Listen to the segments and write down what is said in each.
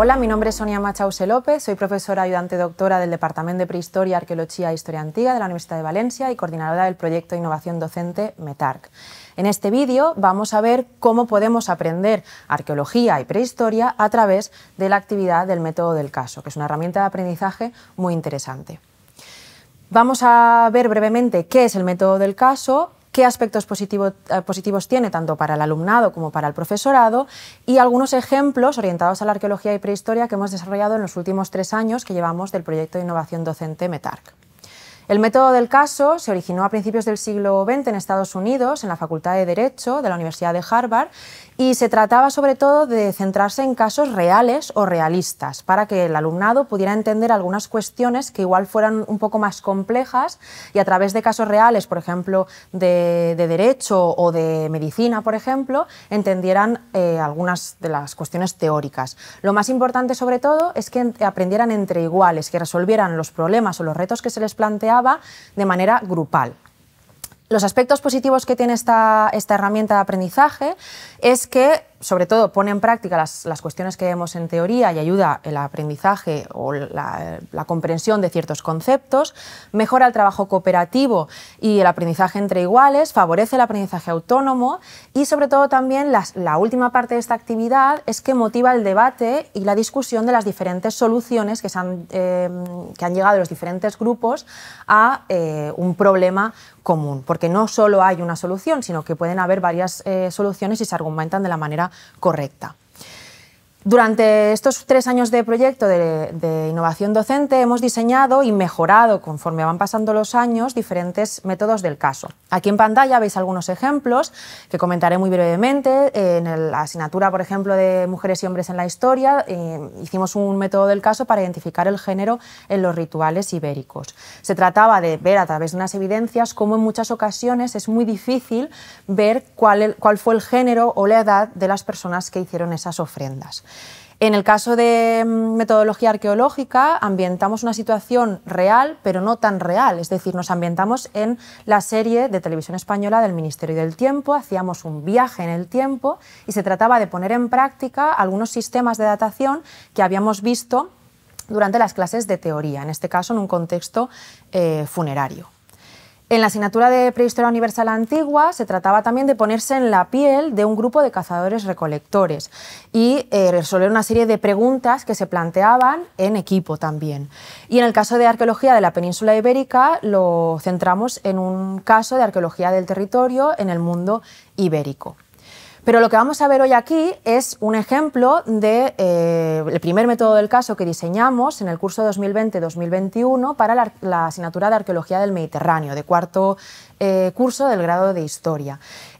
Hola, mi nombre es Sonia Machause López, soy profesora ayudante doctora del Departamento de Prehistoria, Arqueología e Historia Antigua de la Universidad de Valencia y coordinadora del proyecto de innovación docente METARC. En este vídeo vamos a ver cómo podemos aprender arqueología y prehistoria a través de la actividad del método del caso, que es una herramienta de aprendizaje muy interesante. Vamos a ver brevemente qué es el método del caso, qué aspectos eh, positivos tiene tanto para el alumnado como para el profesorado y algunos ejemplos orientados a la arqueología y prehistoria que hemos desarrollado en los últimos tres años que llevamos del proyecto de innovación docente METARC. El método del caso se originó a principios del siglo XX en Estados Unidos, en la Facultad de Derecho de la Universidad de Harvard, y se trataba sobre todo de centrarse en casos reales o realistas para que el alumnado pudiera entender algunas cuestiones que igual fueran un poco más complejas y a través de casos reales, por ejemplo, de, derecho o de medicina, por ejemplo, entendieran eh, algunas de las cuestiones teóricas. Lo más importante sobre todo es que aprendieran entre iguales, que resolvieran los problemas o los retos que se les planteaba de manera grupal, los aspectos positivos que tiene esta, esta herramienta de aprendizaje es que sobre todo, pone en práctica las, cuestiones que vemos en teoría y ayuda el aprendizaje o la, comprensión de ciertos conceptos, mejora el trabajo cooperativo y el aprendizaje entre iguales, favorece el aprendizaje autónomo y, sobre todo, también la última parte de esta actividad es que motiva el debate y la discusión de las diferentes soluciones que, em, han, llegado los diferentes grupos a eh, un problema común, porque no solo hay una solución, sino que pueden haber varias eh, soluciones y se argumentan de la manera correcta. Durante estos tres años de proyecto de, innovación docente hemos diseñado y mejorado conforme van pasando los años diferentes métodos del caso. Aquí en pantalla veis algunos ejemplos que comentaré muy brevemente. En la asignatura, por ejemplo, de mujeres y hombres en la historia, eh, hicimos un método del caso para identificar el género en los rituales ibéricos. Se trataba de ver a través de unas evidencias cómo en muchas ocasiones es muy difícil ver cuál fue el género o la edad de las personas que hicieron esas ofrendas. En el caso de mm, metodología arqueológica, ambientamos una situación real, pero no tan real. Es decir, nos ambientamos en la serie de televisión española del Ministerio del Tiempo, hacíamos un viaje en el tiempo y se trataba de poner en práctica algunos sistemas de datación que habíamos visto durante las clases de teoría, en este caso en un contexto eh, funerario. En la asignatura de Prehistoria Universal Antigua se trataba también de ponerse en la piel de un grupo de cazadores-recolectores y eh, resolver una serie de preguntas que se planteaban en equipo también. Y en el caso de arqueología de la península ibérica lo centramos en un caso de arqueología del territorio en el mundo ibérico. Pero lo que vamos a ver hoy aquí es un ejemplo del eh, primer método del caso que diseñamos en el curso 2020-2021 para la, asignatura de Arqueología del Mediterráneo, de cuarto eh, curso del grado de Historia.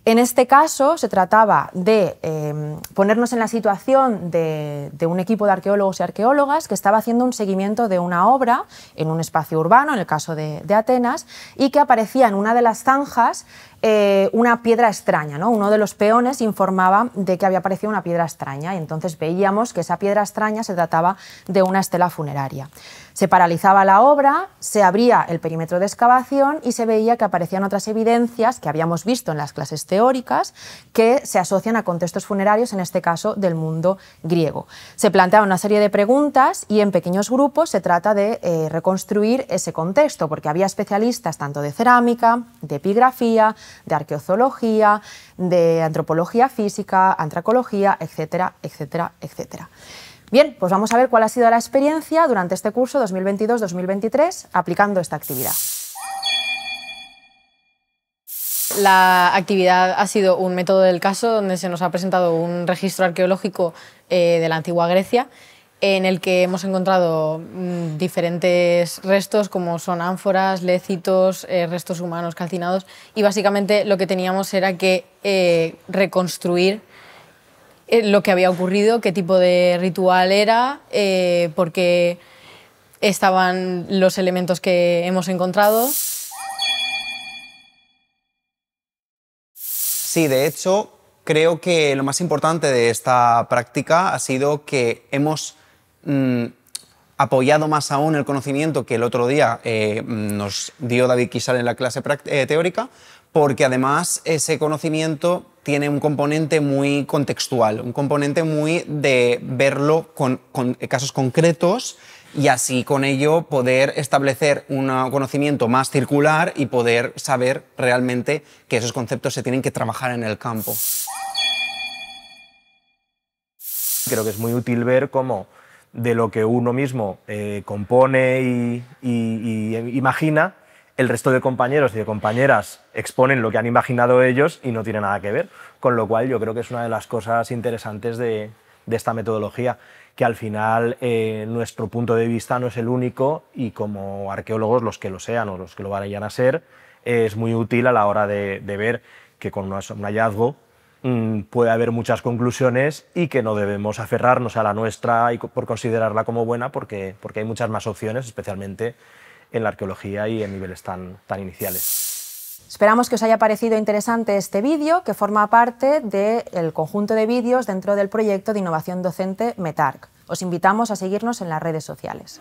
En este caso se trataba de em, ponernos en la situación de, un equipo de arqueólogos y arqueólogas que estaba haciendo un seguimiento de una obra en un espacio urbano, en el caso de, Atenas, y que aparecía en una de las zanjas eh, una piedra extraña. Uno de los peones informaba de que había aparecido una piedra extraña y entonces veíamos que esa piedra extraña se trataba de una estela funeraria. Se paralizaba la obra, se abría el perímetro de excavación y se veía que aparecían otras evidencias que habíamos visto en las clases teóricas que se asocian a contextos funerarios, en este caso del mundo griego. Se planteaba una serie de preguntas y en pequeños grupos se trata de eh, reconstruir ese contexto, porque había especialistas tanto de cerámica, de epigrafía, de arqueozoología, de antropología física, antracología, etcétera, etcétera, etcétera. Bien, pues vamos a ver cuál ha sido la experiencia durante este curso 2022-2023 aplicando esta actividad. La actividad ha sido un método del caso donde se nos ha presentado un registro arqueológico eh, de la antigua Grecia en el que hemos encontrado mm, diferentes restos como son ánforas, lecitos, eh, restos humanos calcinados y básicamente lo que teníamos era que eh, reconstruir eh, lo que había ocurrido, qué tipo de ritual era, eh, porque estaban los elementos que hemos encontrado. Sí, de hecho, creo que lo más importante de esta práctica ha sido que hemos mm, apoyado más aún el conocimiento que el otro día eh, nos dio David Quisal en la clase teórica, porque además ese conocimiento tiene un componente muy contextual, un componente muy de verlo con, casos concretos y así con ello poder establecer un conocimiento más circular y poder saber realmente que esos conceptos se tienen que trabajar en el campo. Creo que es muy útil ver cómo de lo que uno mismo eh, compone y, y imagina, el resto de compañeros y de compañeras exponen lo que han imaginado ellos y no tiene nada que ver. Con lo cual yo creo que es una de las cosas interesantes de, esta metodología, que al final eh, nuestro punto de vista no es el único y como arqueólogos los que lo sean o los que lo vayan a ser, es muy útil a la hora de, ver que con un hallazgo mm, puede haber muchas conclusiones y que no debemos aferrarnos a la nuestra y por considerarla como buena porque, porque hay muchas más opciones, especialmente en la arqueología y en niveles tan, iniciales. Esperamos que os haya parecido interesante este vídeo, que forma parte del conjunto de vídeos dentro del proyecto de innovación docente METARC. Os invitamos a seguirnos en las redes sociales.